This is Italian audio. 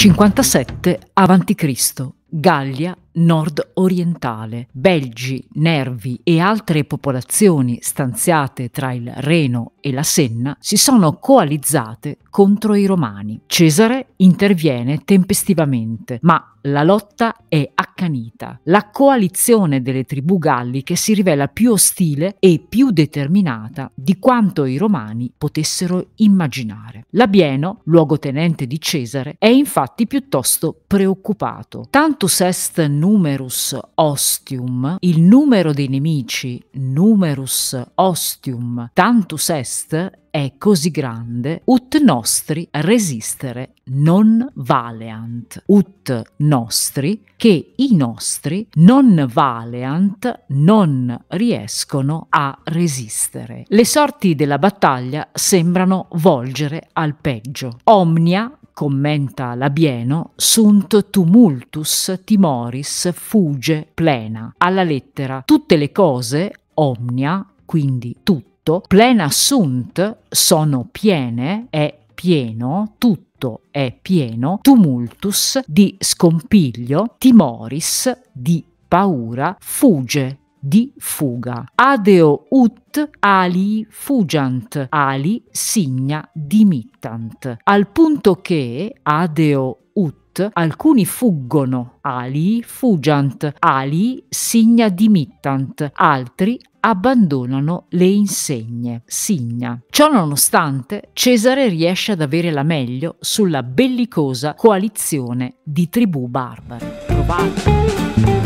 57 a.C. Gallia nord-orientale. Belgi, Nervi e altre popolazioni stanziate tra il Reno e la Senna si sono coalizzate contro i Romani. Cesare interviene tempestivamente, ma la lotta è accanita. La coalizione delle tribù galliche si rivela più ostile e più determinata di quanto i romani potessero immaginare. Labieno, luogotenente di Cesare, è infatti piuttosto preoccupato. Tanto Sest nulla numerus ostium, il numero dei nemici numerus ostium tantus est è così grande, ut nostri resistere non valeant, ut nostri che i nostri non valeant non riescono a resistere. Le sorti della battaglia sembrano volgere al peggio. Omnia commenta l'Abieno, sunt tumultus timoris fuge plena, alla lettera tutte le cose, omnia, quindi tutto, plena sunt, sono piene, è pieno, tutto è pieno, tumultus di scompiglio, timoris di paura, fuge di fuga. Adeo ut ali fugiant, ali signa dimittant. Al punto che adeo ut alcuni fuggono, ali fugiant, ali signa dimittant, altri abbandonano le insegne, signa. Ciò nonostante, Cesare riesce ad avere la meglio sulla bellicosa coalizione di tribù barbare. Provate.